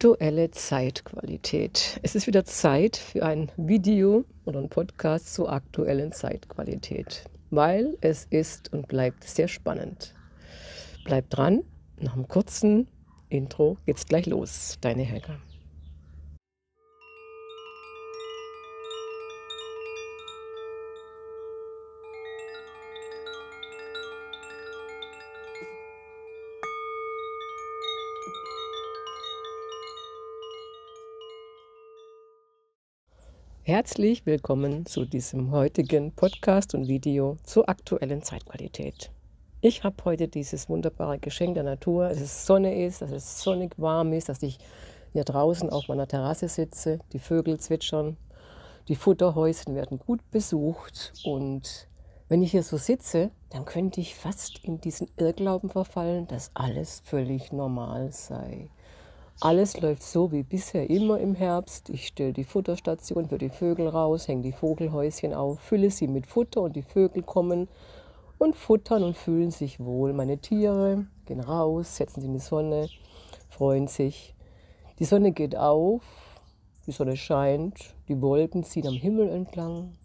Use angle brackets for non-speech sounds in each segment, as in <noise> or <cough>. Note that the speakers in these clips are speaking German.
aktuelle Zeitqualität. Es ist wieder Zeit für ein Video oder ein Podcast zur aktuellen Zeitqualität, weil es ist und bleibt sehr spannend. Bleibt dran, nach einem kurzen Intro geht's gleich los. Deine Helga. Herzlich willkommen zu diesem heutigen Podcast und Video zur aktuellen Zeitqualität. Ich habe heute dieses wunderbare Geschenk der Natur, dass es Sonne ist, dass es sonnig warm ist, dass ich hier draußen auf meiner Terrasse sitze, die Vögel zwitschern, die Futterhäuschen werden gut besucht und wenn ich hier so sitze, dann könnte ich fast in diesen Irrglauben verfallen, dass alles völlig normal sei. Alles läuft so wie bisher immer im Herbst. Ich stelle die Futterstation für die Vögel raus, hänge die Vogelhäuschen auf, fülle sie mit Futter und die Vögel kommen und futtern und fühlen sich wohl. Meine Tiere gehen raus, setzen sich in die Sonne, freuen sich. Die Sonne geht auf, die Sonne scheint, die Wolken ziehen am Himmel entlang.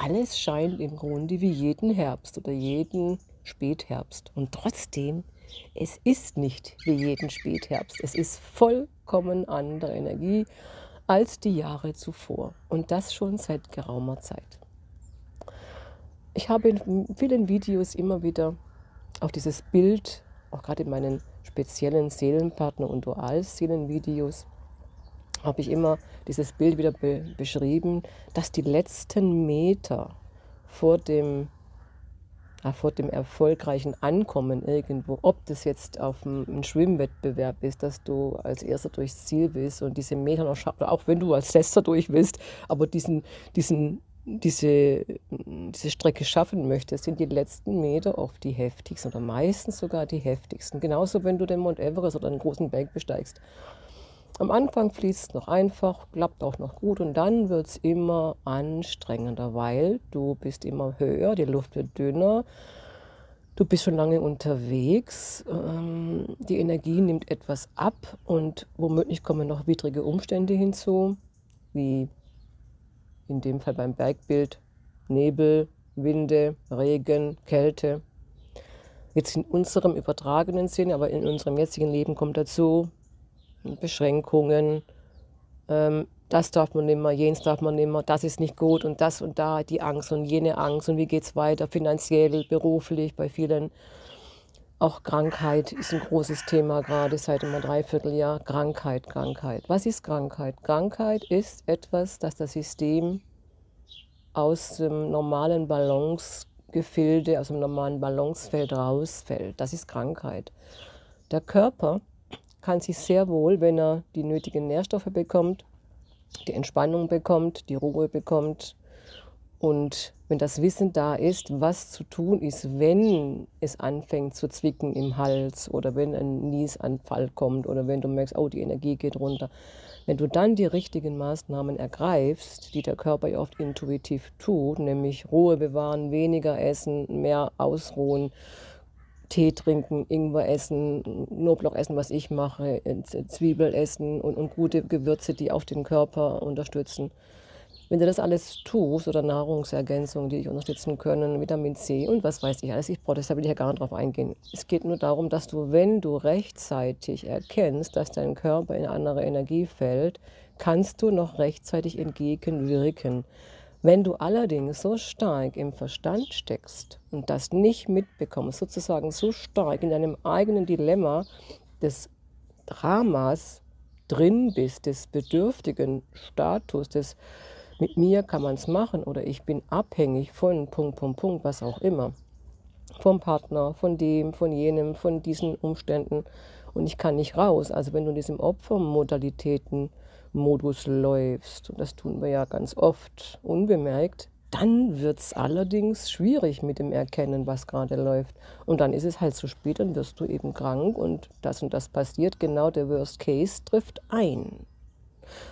Alles scheint im Grunde wie jeden Herbst oder jeden Spätherbst. Und trotzdem es ist nicht wie jeden Spätherbst. Es ist vollkommen andere Energie als die Jahre zuvor. Und das schon seit geraumer Zeit. Ich habe in vielen Videos immer wieder auf dieses Bild, auch gerade in meinen speziellen Seelenpartner- und Dualseelenvideos, habe ich immer dieses Bild wieder be beschrieben, dass die letzten Meter vor dem vor dem erfolgreichen Ankommen irgendwo, ob das jetzt auf einem Schwimmwettbewerb ist, dass du als Erster durchs Ziel willst und diese Meter noch schaffst, auch wenn du als Letzter durch willst, aber diesen, diesen, diese, diese Strecke schaffen möchtest, sind die letzten Meter oft die heftigsten oder meistens sogar die heftigsten. Genauso, wenn du den Mount Everest oder einen großen Berg besteigst. Am Anfang fließt es noch einfach, klappt auch noch gut und dann wird es immer anstrengender, weil du bist immer höher, die Luft wird dünner, du bist schon lange unterwegs, ähm, die Energie nimmt etwas ab und womöglich kommen noch widrige Umstände hinzu, wie in dem Fall beim Bergbild Nebel, Winde, Regen, Kälte. Jetzt in unserem übertragenen Sinn, aber in unserem jetzigen Leben kommt dazu Beschränkungen. Ähm, das darf man nicht mehr, jenes darf man nicht mehr, das ist nicht gut und das und da, die Angst und jene Angst und wie geht es weiter, finanziell, beruflich, bei vielen. Auch Krankheit ist ein großes Thema gerade seit einem Dreivierteljahr. Krankheit, Krankheit. Was ist Krankheit? Krankheit ist etwas, das das System aus dem normalen Balancegefilde, aus dem normalen Balancefeld rausfällt. Das ist Krankheit. Der Körper kann sich sehr wohl, wenn er die nötigen Nährstoffe bekommt, die Entspannung bekommt, die Ruhe bekommt und wenn das Wissen da ist, was zu tun ist, wenn es anfängt zu zwicken im Hals oder wenn ein Niesanfall kommt oder wenn du merkst, oh, die Energie geht runter. Wenn du dann die richtigen Maßnahmen ergreifst, die der Körper ja oft intuitiv tut, nämlich Ruhe bewahren, weniger essen, mehr ausruhen, Tee trinken, Ingwer essen, Knoblauch essen, was ich mache, Zwiebel essen und, und gute Gewürze, die auch den Körper unterstützen. Wenn du das alles tust oder Nahrungsergänzungen, die dich unterstützen können, Vitamin C und was weiß ich alles, ich brauche, das, da will ich ja gar nicht drauf eingehen. Es geht nur darum, dass du, wenn du rechtzeitig erkennst, dass dein Körper in eine andere Energie fällt, kannst du noch rechtzeitig entgegenwirken. Wenn du allerdings so stark im Verstand steckst und das nicht mitbekommst, sozusagen so stark in deinem eigenen Dilemma des Dramas drin bist, des bedürftigen Status, des mit mir kann man es machen oder ich bin abhängig von Punkt, Punkt, Punkt, was auch immer, vom Partner, von dem, von jenem, von diesen Umständen und ich kann nicht raus. Also wenn du in diesen Opfermodalitäten Modus läufst, und das tun wir ja ganz oft unbemerkt, dann wird es allerdings schwierig mit dem Erkennen, was gerade läuft. Und dann ist es halt zu spät, dann wirst du eben krank und das und das passiert. Genau der Worst Case trifft ein.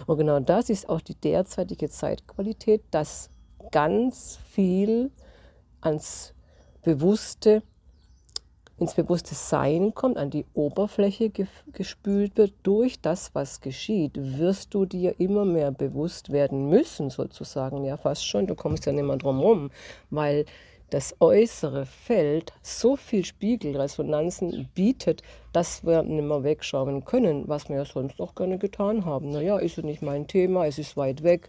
Und genau das ist auch die derzeitige Zeitqualität, dass ganz viel ans bewusste ins bewusste Sein kommt, an die Oberfläche gespült wird, durch das, was geschieht, wirst du dir immer mehr bewusst werden müssen, sozusagen. Ja, fast schon, du kommst ja nicht mehr drum rum, weil das äußere Feld so viel Spiegelresonanzen bietet, dass wir nicht mehr wegschauen können, was wir ja sonst auch gerne getan haben. Naja, ist ja nicht mein Thema, es ist weit weg.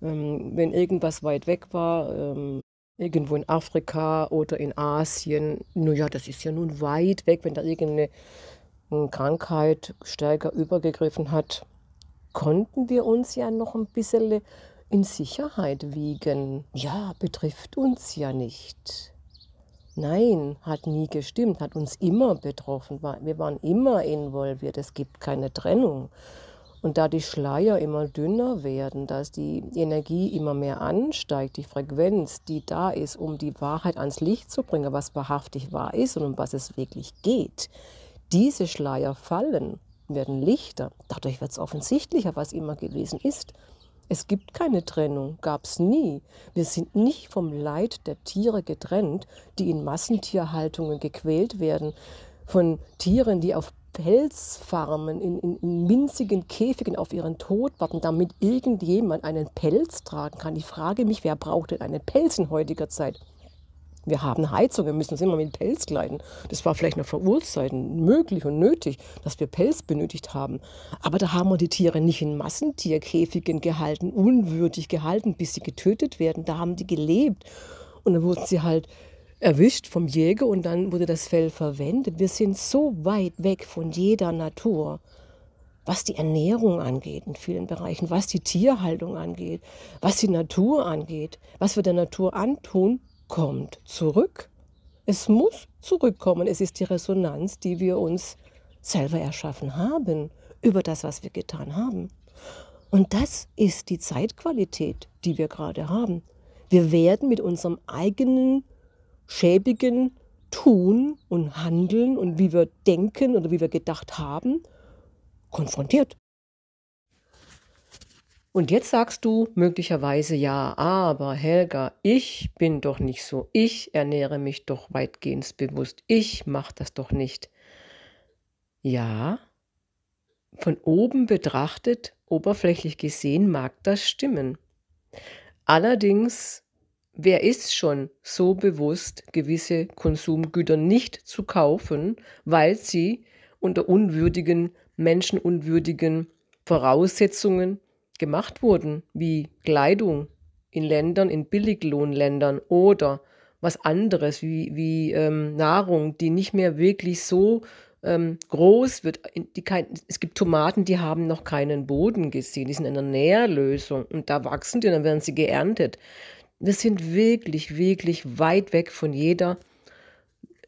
Ähm, wenn irgendwas weit weg war, ähm, irgendwo in Afrika oder in Asien, naja, das ist ja nun weit weg, wenn da irgendeine hm, Krankheit stärker übergegriffen hat, konnten wir uns ja noch ein bisschen in Sicherheit wiegen. Ja, betrifft uns ja nicht. Nein, hat nie gestimmt, hat uns immer betroffen. Wir waren immer involviert. Es gibt keine Trennung. Und da die Schleier immer dünner werden, dass die Energie immer mehr ansteigt, die Frequenz, die da ist, um die Wahrheit ans Licht zu bringen, was wahrhaftig wahr ist und um was es wirklich geht, diese Schleier fallen, werden lichter. Dadurch wird es offensichtlicher, was immer gewesen ist. Es gibt keine Trennung, gab es nie. Wir sind nicht vom Leid der Tiere getrennt, die in Massentierhaltungen gequält werden, von Tieren, die auf Pelzfarmen, in, in, in minzigen Käfigen auf ihren Tod warten, damit irgendjemand einen Pelz tragen kann. Ich frage mich, wer braucht denn einen Pelz in heutiger Zeit? Wir haben Heizung, wir müssen uns immer mit Pelz kleiden. Das war vielleicht noch vor Urzeiten möglich und nötig, dass wir Pelz benötigt haben. Aber da haben wir die Tiere nicht in Massentierkäfigen gehalten, unwürdig gehalten, bis sie getötet werden. Da haben die gelebt. Und dann wurden sie halt erwischt vom Jäger und dann wurde das Fell verwendet. Wir sind so weit weg von jeder Natur, was die Ernährung angeht in vielen Bereichen, was die Tierhaltung angeht, was die Natur angeht, was wir der Natur antun, kommt zurück. Es muss zurückkommen. Es ist die Resonanz, die wir uns selber erschaffen haben über das, was wir getan haben. Und das ist die Zeitqualität, die wir gerade haben. Wir werden mit unserem eigenen schäbigen Tun und Handeln und wie wir denken oder wie wir gedacht haben, konfrontiert. Und jetzt sagst du möglicherweise, ja, aber Helga, ich bin doch nicht so, ich ernähre mich doch weitgehend bewusst, ich mache das doch nicht. Ja, von oben betrachtet, oberflächlich gesehen, mag das stimmen. Allerdings Wer ist schon so bewusst, gewisse Konsumgüter nicht zu kaufen, weil sie unter unwürdigen, menschenunwürdigen Voraussetzungen gemacht wurden, wie Kleidung in Ländern, in Billiglohnländern oder was anderes wie, wie ähm, Nahrung, die nicht mehr wirklich so ähm, groß wird. Kein, es gibt Tomaten, die haben noch keinen Boden gesehen, die sind in einer Nährlösung und da wachsen die und dann werden sie geerntet. Wir sind wirklich, wirklich weit weg von jeder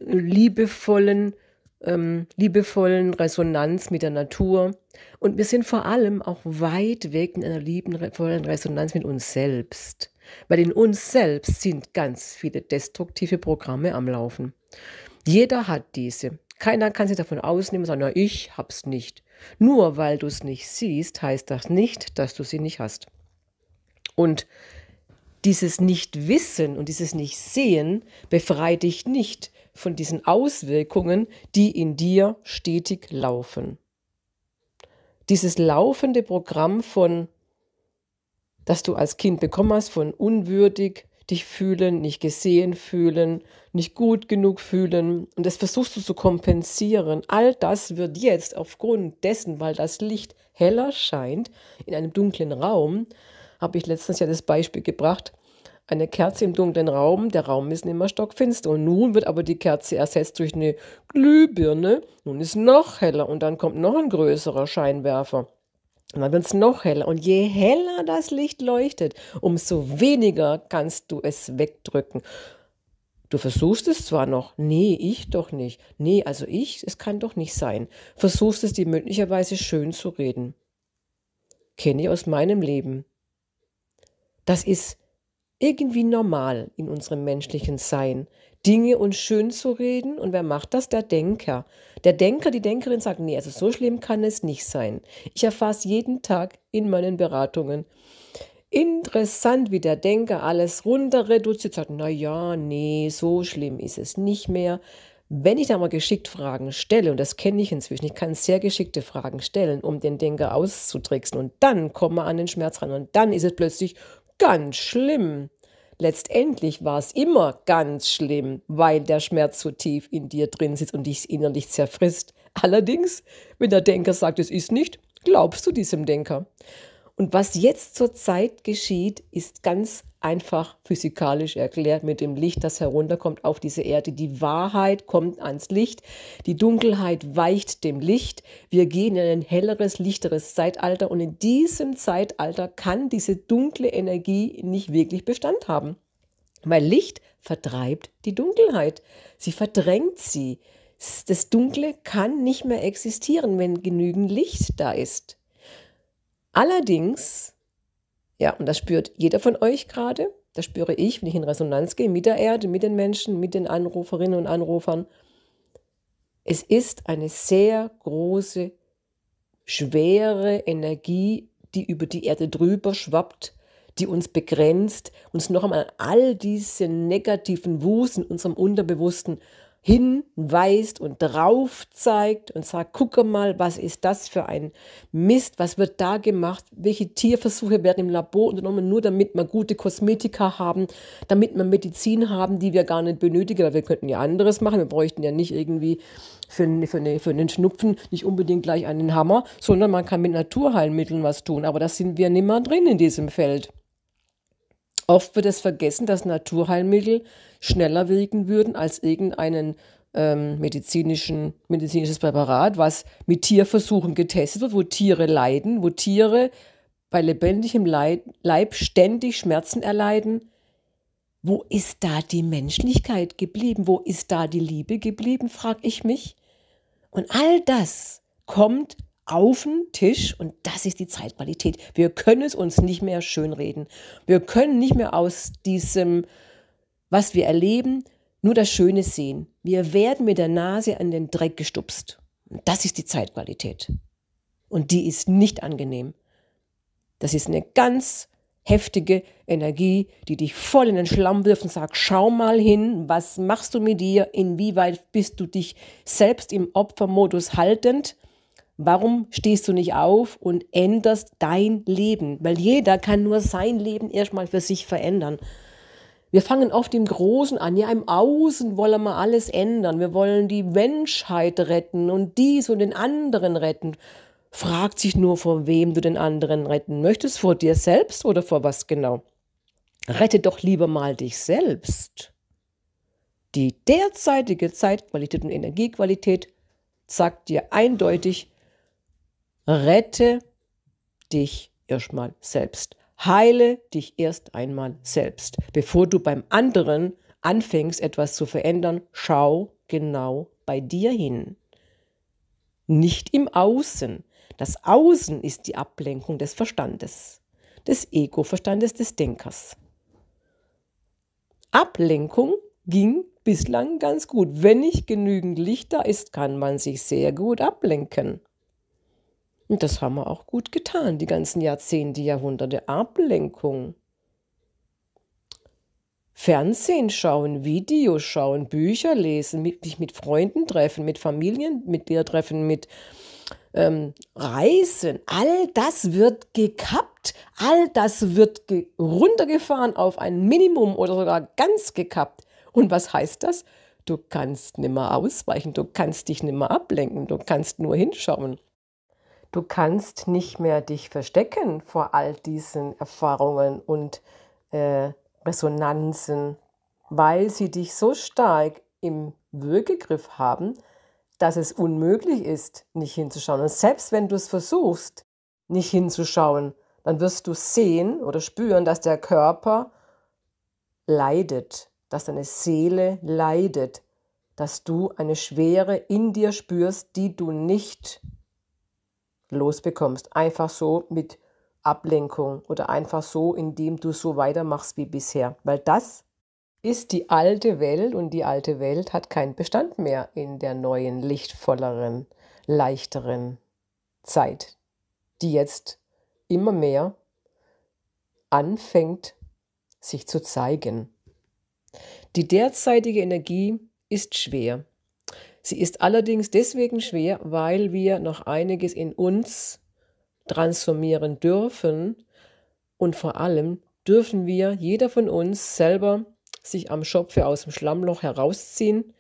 liebevollen, ähm, liebevollen Resonanz mit der Natur. Und wir sind vor allem auch weit weg in einer liebevollen Resonanz mit uns selbst. Weil in uns selbst sind ganz viele destruktive Programme am Laufen. Jeder hat diese. Keiner kann sich davon ausnehmen und sagen, na, ich hab's nicht. Nur weil du es nicht siehst, heißt das nicht, dass du sie nicht hast. Und dieses Nichtwissen und dieses Nichtsehen befreit dich nicht von diesen Auswirkungen, die in dir stetig laufen. Dieses laufende Programm von, das du als Kind bekommen hast, von unwürdig, dich fühlen, nicht gesehen fühlen, nicht gut genug fühlen. Und das versuchst du zu kompensieren. All das wird jetzt aufgrund dessen, weil das Licht heller scheint in einem dunklen Raum, habe ich letztens ja das Beispiel gebracht, eine Kerze im dunklen Raum, der Raum ist immer stockfinster und nun wird aber die Kerze ersetzt durch eine Glühbirne, nun ist noch heller und dann kommt noch ein größerer Scheinwerfer. Und dann wird es noch heller. Und je heller das Licht leuchtet, umso weniger kannst du es wegdrücken. Du versuchst es zwar noch, nee, ich doch nicht. Nee, also ich, es kann doch nicht sein. Versuchst es dir möglicherweise schön zu reden. Kenne ich aus meinem Leben. Das ist irgendwie normal in unserem menschlichen Sein, Dinge uns schön zu reden. Und wer macht das? Der Denker. Der Denker, die Denkerin sagt, nee, also so schlimm kann es nicht sein. Ich erfasse jeden Tag in meinen Beratungen. Interessant, wie der Denker alles runter reduziert, sagt, naja, nee, so schlimm ist es nicht mehr. Wenn ich da mal geschickt Fragen stelle, und das kenne ich inzwischen, ich kann sehr geschickte Fragen stellen, um den Denker auszutricksen, und dann kommen wir an den Schmerz ran, und dann ist es plötzlich ganz schlimm. Letztendlich war es immer ganz schlimm, weil der Schmerz so tief in dir drin sitzt und dich innerlich zerfrisst. Allerdings, wenn der Denker sagt, es ist nicht, glaubst du diesem Denker. Und was jetzt zur Zeit geschieht, ist ganz einfach physikalisch erklärt mit dem Licht, das herunterkommt auf diese Erde. Die Wahrheit kommt ans Licht, die Dunkelheit weicht dem Licht. Wir gehen in ein helleres, lichteres Zeitalter und in diesem Zeitalter kann diese dunkle Energie nicht wirklich Bestand haben. Weil Licht vertreibt die Dunkelheit, sie verdrängt sie. Das Dunkle kann nicht mehr existieren, wenn genügend Licht da ist. Allerdings ja, und das spürt jeder von euch gerade. Das spüre ich, wenn ich in Resonanz gehe mit der Erde, mit den Menschen, mit den Anruferinnen und Anrufern. Es ist eine sehr große, schwere Energie, die über die Erde drüber schwappt, die uns begrenzt, uns noch einmal all diese negativen Wus in unserem Unterbewussten hinweist und drauf zeigt und sagt, gucke mal, was ist das für ein Mist, was wird da gemacht, welche Tierversuche werden im Labor unternommen, nur damit wir gute Kosmetika haben, damit wir Medizin haben, die wir gar nicht benötigen, weil wir könnten ja anderes machen, wir bräuchten ja nicht irgendwie für, für, eine, für einen Schnupfen nicht unbedingt gleich einen Hammer, sondern man kann mit Naturheilmitteln was tun, aber da sind wir nimmer drin in diesem Feld. Oft wird es vergessen, dass Naturheilmittel schneller wirken würden als irgendeinen ähm, medizinischen, medizinisches Präparat, was mit Tierversuchen getestet wird, wo Tiere leiden, wo Tiere bei lebendigem Leib, Leib ständig Schmerzen erleiden. Wo ist da die Menschlichkeit geblieben? Wo ist da die Liebe geblieben, frage ich mich. Und all das kommt auf den Tisch und das ist die Zeitqualität. Wir können es uns nicht mehr schönreden. Wir können nicht mehr aus diesem, was wir erleben, nur das Schöne sehen. Wir werden mit der Nase an den Dreck gestupst. Und das ist die Zeitqualität. Und die ist nicht angenehm. Das ist eine ganz heftige Energie, die dich voll in den Schlamm wirft und sagt, schau mal hin, was machst du mit dir, inwieweit bist du dich selbst im Opfermodus haltend Warum stehst du nicht auf und änderst dein Leben? Weil jeder kann nur sein Leben erstmal für sich verändern. Wir fangen oft im Großen an. Ja, im Außen wollen wir alles ändern. Wir wollen die Menschheit retten und dies und den anderen retten. Fragt sich nur, vor wem du den anderen retten möchtest. Vor dir selbst oder vor was genau? Rette doch lieber mal dich selbst. Die derzeitige Zeitqualität und Energiequalität sagt dir eindeutig, Rette dich erstmal selbst. Heile dich erst einmal selbst. Bevor du beim anderen anfängst, etwas zu verändern, schau genau bei dir hin. Nicht im Außen. Das Außen ist die Ablenkung des Verstandes, des Ego-Verstandes, des Denkers. Ablenkung ging bislang ganz gut. Wenn nicht genügend Licht da ist, kann man sich sehr gut ablenken. Und das haben wir auch gut getan, die ganzen Jahrzehnte, Jahrhunderte. Ablenkung. Fernsehen schauen, Videos schauen, Bücher lesen, mit, dich mit Freunden treffen, mit Familien mit dir treffen, mit ähm, Reisen. All das wird gekappt, all das wird runtergefahren auf ein Minimum oder sogar ganz gekappt. Und was heißt das? Du kannst nimmer ausweichen, du kannst dich nimmer ablenken, du kannst nur hinschauen. Du kannst nicht mehr dich verstecken vor all diesen Erfahrungen und äh, Resonanzen, weil sie dich so stark im Würgegriff haben, dass es unmöglich ist, nicht hinzuschauen. Und selbst wenn du es versuchst, nicht hinzuschauen, dann wirst du sehen oder spüren, dass der Körper leidet, dass deine Seele leidet, dass du eine Schwere in dir spürst, die du nicht losbekommst. Einfach so mit Ablenkung oder einfach so, indem du so weitermachst wie bisher. Weil das ist die alte Welt und die alte Welt hat keinen Bestand mehr in der neuen, lichtvolleren, leichteren Zeit, die jetzt immer mehr anfängt sich zu zeigen. Die derzeitige Energie ist schwer. Sie ist allerdings deswegen schwer, weil wir noch einiges in uns transformieren dürfen und vor allem dürfen wir, jeder von uns selber, sich am Schopfe aus dem Schlammloch herausziehen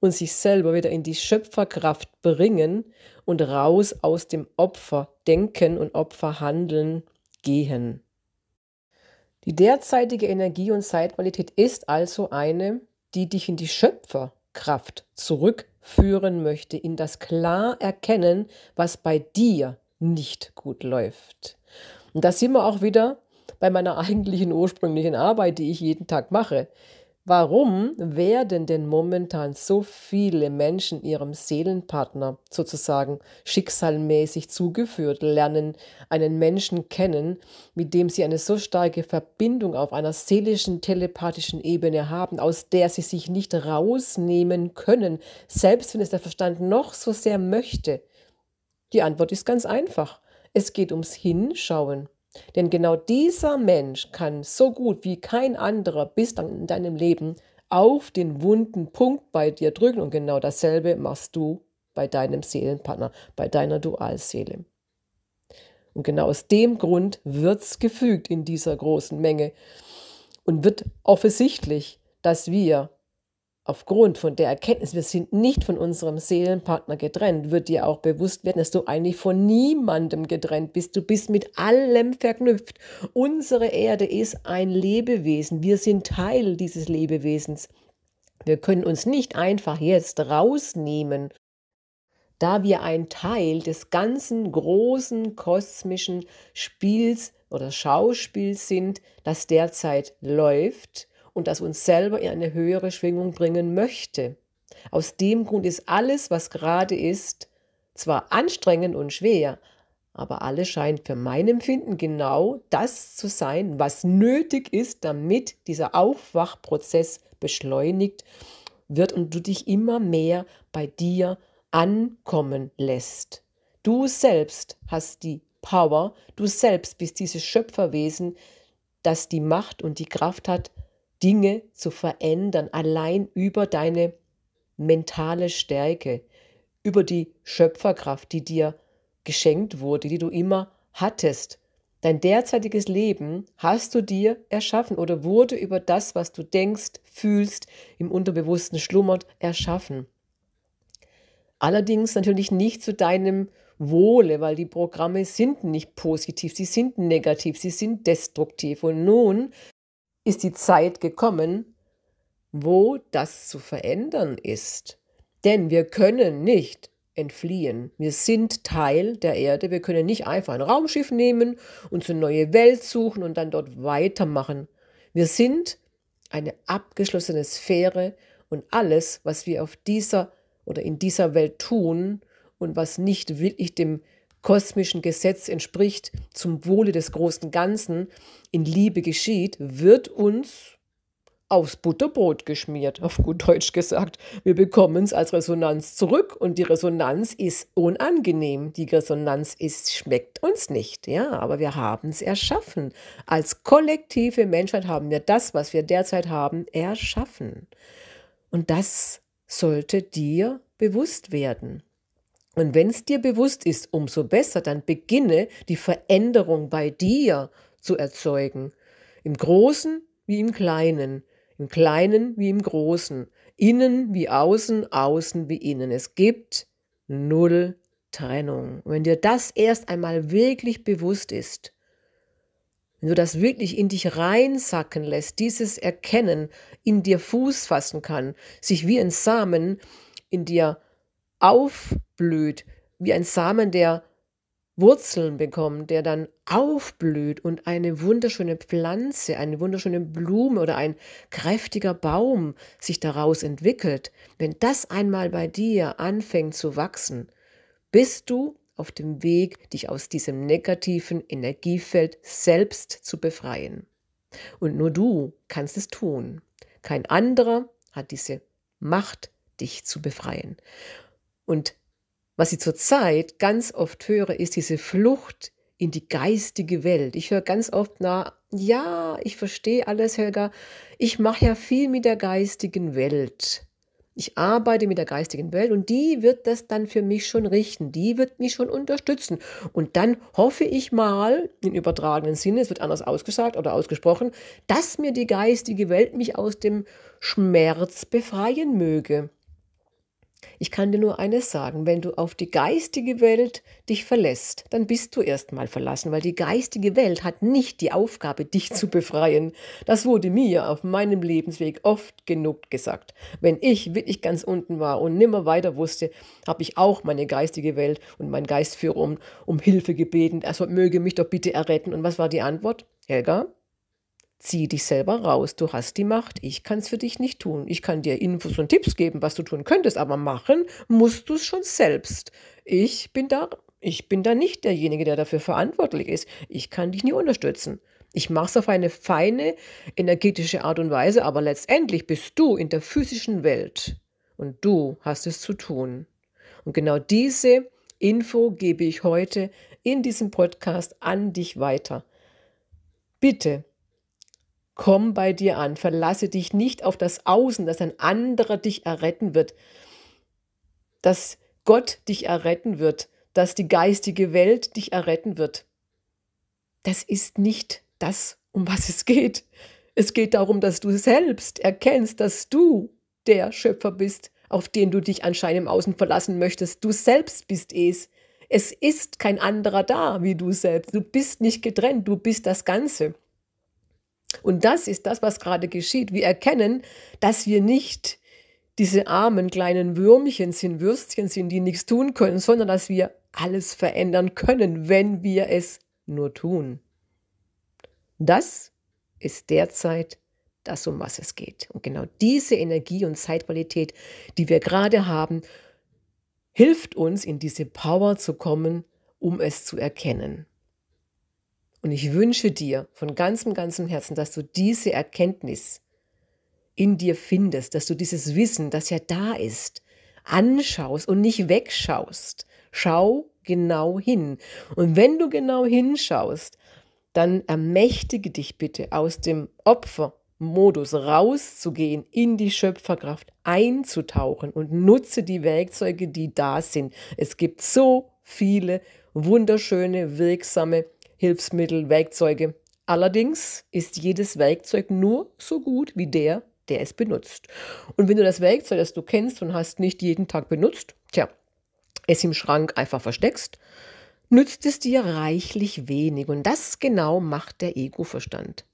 und sich selber wieder in die Schöpferkraft bringen und raus aus dem Opferdenken und Opferhandeln gehen. Die derzeitige Energie- und Zeitqualität ist also eine, die dich in die Schöpferkraft zurückbringt führen möchte, in das klar erkennen, was bei dir nicht gut läuft. Und da sind wir auch wieder bei meiner <laughs> eigentlichen ursprünglichen Arbeit, die ich jeden Tag mache. Warum werden denn momentan so viele Menschen ihrem Seelenpartner sozusagen schicksalmäßig zugeführt, lernen einen Menschen kennen, mit dem sie eine so starke Verbindung auf einer seelischen, telepathischen Ebene haben, aus der sie sich nicht rausnehmen können, selbst wenn es der Verstand noch so sehr möchte? Die Antwort ist ganz einfach. Es geht ums Hinschauen. Denn genau dieser Mensch kann so gut wie kein anderer bis dann in deinem Leben auf den wunden Punkt bei dir drücken und genau dasselbe machst du bei deinem Seelenpartner, bei deiner Dualseele. Und genau aus dem Grund wird es gefügt in dieser großen Menge und wird offensichtlich, dass wir aufgrund von der Erkenntnis, wir sind nicht von unserem Seelenpartner getrennt, wird dir auch bewusst werden, dass du eigentlich von niemandem getrennt bist. Du bist mit allem verknüpft. Unsere Erde ist ein Lebewesen. Wir sind Teil dieses Lebewesens. Wir können uns nicht einfach jetzt rausnehmen, da wir ein Teil des ganzen großen kosmischen Spiels oder Schauspiels sind, das derzeit läuft und das uns selber in eine höhere Schwingung bringen möchte. Aus dem Grund ist alles, was gerade ist, zwar anstrengend und schwer, aber alles scheint für mein Empfinden genau das zu sein, was nötig ist, damit dieser Aufwachprozess beschleunigt wird und du dich immer mehr bei dir ankommen lässt. Du selbst hast die Power, du selbst bist dieses Schöpferwesen, das die Macht und die Kraft hat, Dinge zu verändern, allein über deine mentale Stärke, über die Schöpferkraft, die dir geschenkt wurde, die du immer hattest. Dein derzeitiges Leben hast du dir erschaffen oder wurde über das, was du denkst, fühlst, im Unterbewussten schlummert, erschaffen. Allerdings natürlich nicht zu deinem Wohle, weil die Programme sind nicht positiv, sie sind negativ, sie sind destruktiv. Und nun ist die Zeit gekommen, wo das zu verändern ist. Denn wir können nicht entfliehen. Wir sind Teil der Erde. Wir können nicht einfach ein Raumschiff nehmen, uns eine neue Welt suchen und dann dort weitermachen. Wir sind eine abgeschlossene Sphäre und alles, was wir auf dieser oder in dieser Welt tun und was nicht wirklich dem kosmischen Gesetz entspricht, zum Wohle des großen Ganzen in Liebe geschieht, wird uns aufs Butterbrot geschmiert, auf gut Deutsch gesagt. Wir bekommen es als Resonanz zurück und die Resonanz ist unangenehm. Die Resonanz ist, schmeckt uns nicht, ja, aber wir haben es erschaffen. Als kollektive Menschheit haben wir das, was wir derzeit haben, erschaffen. Und das sollte dir bewusst werden. Und wenn es dir bewusst ist, umso besser, dann beginne die Veränderung bei dir zu erzeugen. Im Großen wie im Kleinen, im Kleinen wie im Großen, innen wie außen, außen wie innen. Es gibt null Trennung. Wenn dir das erst einmal wirklich bewusst ist, wenn du das wirklich in dich reinsacken lässt, dieses Erkennen in dir Fuß fassen kann, sich wie ein Samen in dir aufblüht, wie ein Samen, der Wurzeln bekommt, der dann aufblüht und eine wunderschöne Pflanze, eine wunderschöne Blume oder ein kräftiger Baum sich daraus entwickelt, wenn das einmal bei dir anfängt zu wachsen, bist du auf dem Weg, dich aus diesem negativen Energiefeld selbst zu befreien. Und nur du kannst es tun. Kein anderer hat diese Macht, dich zu befreien. Und was ich zurzeit ganz oft höre, ist diese Flucht in die geistige Welt. Ich höre ganz oft, na, ja, ich verstehe alles, Helga. Ich mache ja viel mit der geistigen Welt. Ich arbeite mit der geistigen Welt und die wird das dann für mich schon richten. Die wird mich schon unterstützen. Und dann hoffe ich mal, im übertragenen Sinne, es wird anders ausgesagt oder ausgesprochen, dass mir die geistige Welt mich aus dem Schmerz befreien möge. Ich kann dir nur eines sagen, wenn du auf die geistige Welt dich verlässt, dann bist du erstmal verlassen, weil die geistige Welt hat nicht die Aufgabe, dich zu befreien. Das wurde mir auf meinem Lebensweg oft genug gesagt. Wenn ich wirklich ganz unten war und nimmer weiter wusste, habe ich auch meine geistige Welt und meinen Geistführer um, um Hilfe gebeten. Er also, möge mich doch bitte erretten. Und was war die Antwort? Helga, zieh dich selber raus. Du hast die Macht. Ich kann es für dich nicht tun. Ich kann dir Infos und Tipps geben, was du tun könntest, aber machen musst du es schon selbst. Ich bin da, ich bin da nicht derjenige, der dafür verantwortlich ist. Ich kann dich nie unterstützen. Ich mache es auf eine feine, energetische Art und Weise, aber letztendlich bist du in der physischen Welt und du hast es zu tun. Und genau diese Info gebe ich heute in diesem Podcast an dich weiter. Bitte Komm bei dir an, verlasse dich nicht auf das Außen, dass ein anderer dich erretten wird, dass Gott dich erretten wird, dass die geistige Welt dich erretten wird. Das ist nicht das, um was es geht. Es geht darum, dass du selbst erkennst, dass du der Schöpfer bist, auf den du dich anscheinend im Außen verlassen möchtest. Du selbst bist es. Es ist kein anderer da wie du selbst. Du bist nicht getrennt, du bist das Ganze. Und das ist das, was gerade geschieht. Wir erkennen, dass wir nicht diese armen kleinen Würmchen sind, Würstchen sind, die nichts tun können, sondern dass wir alles verändern können, wenn wir es nur tun. Das ist derzeit das, um was es geht. Und genau diese Energie und Zeitqualität, die wir gerade haben, hilft uns, in diese Power zu kommen, um es zu erkennen. Und ich wünsche dir von ganzem, ganzem Herzen, dass du diese Erkenntnis in dir findest, dass du dieses Wissen, das ja da ist, anschaust und nicht wegschaust. Schau genau hin. Und wenn du genau hinschaust, dann ermächtige dich bitte, aus dem Opfermodus rauszugehen, in die Schöpferkraft einzutauchen und nutze die Werkzeuge, die da sind. Es gibt so viele wunderschöne, wirksame Hilfsmittel, Werkzeuge. Allerdings ist jedes Werkzeug nur so gut wie der, der es benutzt. Und wenn du das Werkzeug, das du kennst und hast, nicht jeden Tag benutzt, tja, es im Schrank einfach versteckst, nützt es dir reichlich wenig. Und das genau macht der Ego-Verstand.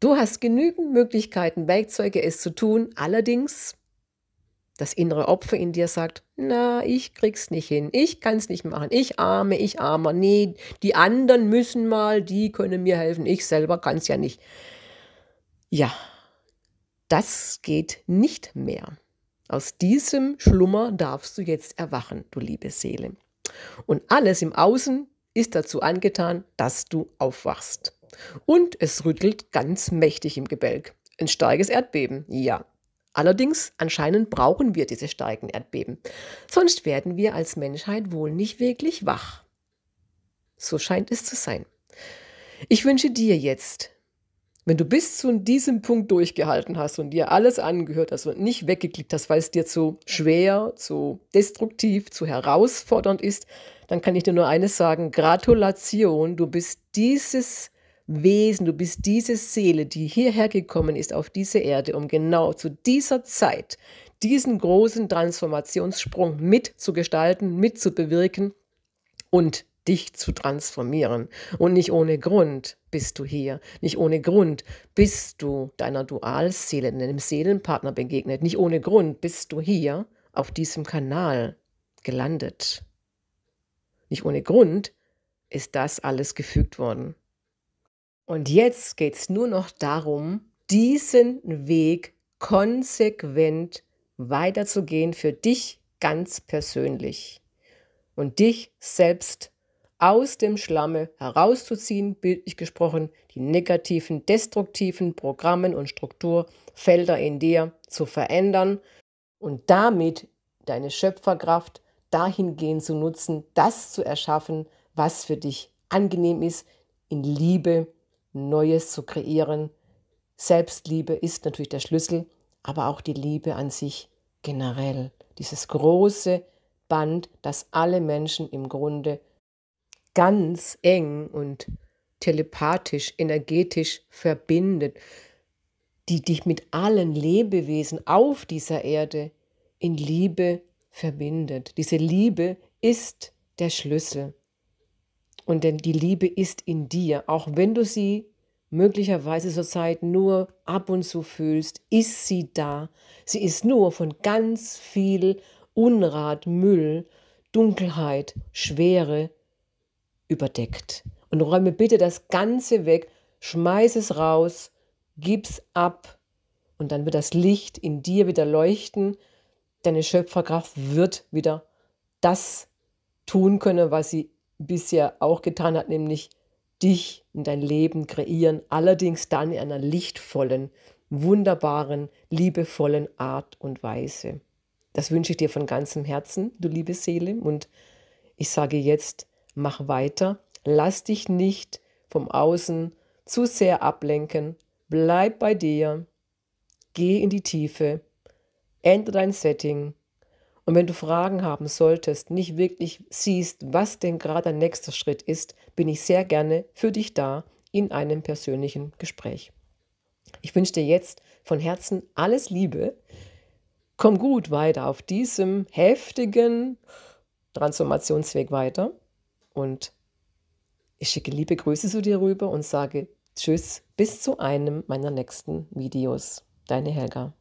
Du hast genügend Möglichkeiten, Werkzeuge es zu tun, allerdings das innere Opfer in dir sagt, na, ich krieg's nicht hin, ich kann's nicht machen, ich arme, ich armer, nee, die anderen müssen mal, die können mir helfen, ich selber kann's ja nicht. Ja, das geht nicht mehr. Aus diesem Schlummer darfst du jetzt erwachen, du liebe Seele. Und alles im Außen ist dazu angetan, dass du aufwachst. Und es rüttelt ganz mächtig im Gebälk. Ein starkes Erdbeben, ja, Allerdings, anscheinend brauchen wir diese starken Erdbeben, sonst werden wir als Menschheit wohl nicht wirklich wach. So scheint es zu sein. Ich wünsche dir jetzt, wenn du bis zu diesem Punkt durchgehalten hast und dir alles angehört hast und nicht weggeklickt hast, weil es dir zu schwer, zu destruktiv, zu herausfordernd ist, dann kann ich dir nur eines sagen, Gratulation, du bist dieses Wesen, du bist diese Seele, die hierher gekommen ist auf diese Erde, um genau zu dieser Zeit diesen großen Transformationssprung mitzugestalten, mitzubewirken und dich zu transformieren. Und nicht ohne Grund bist du hier. Nicht ohne Grund bist du deiner Dualseele, deinem Seelenpartner begegnet. Nicht ohne Grund bist du hier auf diesem Kanal gelandet. Nicht ohne Grund ist das alles gefügt worden. Und jetzt geht es nur noch darum, diesen Weg konsequent weiterzugehen für dich ganz persönlich und dich selbst aus dem Schlamme herauszuziehen, bildlich gesprochen, die negativen, destruktiven Programmen und Strukturfelder in dir zu verändern und damit deine Schöpferkraft dahingehend zu nutzen, das zu erschaffen, was für dich angenehm ist, in Liebe zu Neues zu kreieren. Selbstliebe ist natürlich der Schlüssel, aber auch die Liebe an sich generell. Dieses große Band, das alle Menschen im Grunde ganz eng und telepathisch, energetisch verbindet, die dich mit allen Lebewesen auf dieser Erde in Liebe verbindet. Diese Liebe ist der Schlüssel. Und denn die Liebe ist in dir, auch wenn du sie möglicherweise zurzeit nur ab und zu fühlst, ist sie da. Sie ist nur von ganz viel Unrat, Müll, Dunkelheit, Schwere überdeckt. Und räume bitte das Ganze weg, schmeiß es raus, gib's ab und dann wird das Licht in dir wieder leuchten. Deine Schöpferkraft wird wieder das tun können, was sie bisher auch getan hat, nämlich dich in dein Leben kreieren, allerdings dann in einer lichtvollen, wunderbaren, liebevollen Art und Weise. Das wünsche ich dir von ganzem Herzen, du liebe Seele. Und ich sage jetzt, mach weiter, lass dich nicht vom Außen zu sehr ablenken, bleib bei dir, geh in die Tiefe, ändere dein Setting und wenn du Fragen haben solltest, nicht wirklich siehst, was denn gerade der nächste Schritt ist, bin ich sehr gerne für dich da in einem persönlichen Gespräch. Ich wünsche dir jetzt von Herzen alles Liebe. Komm gut weiter auf diesem heftigen Transformationsweg weiter und ich schicke liebe Grüße zu dir rüber und sage Tschüss bis zu einem meiner nächsten Videos. Deine Helga.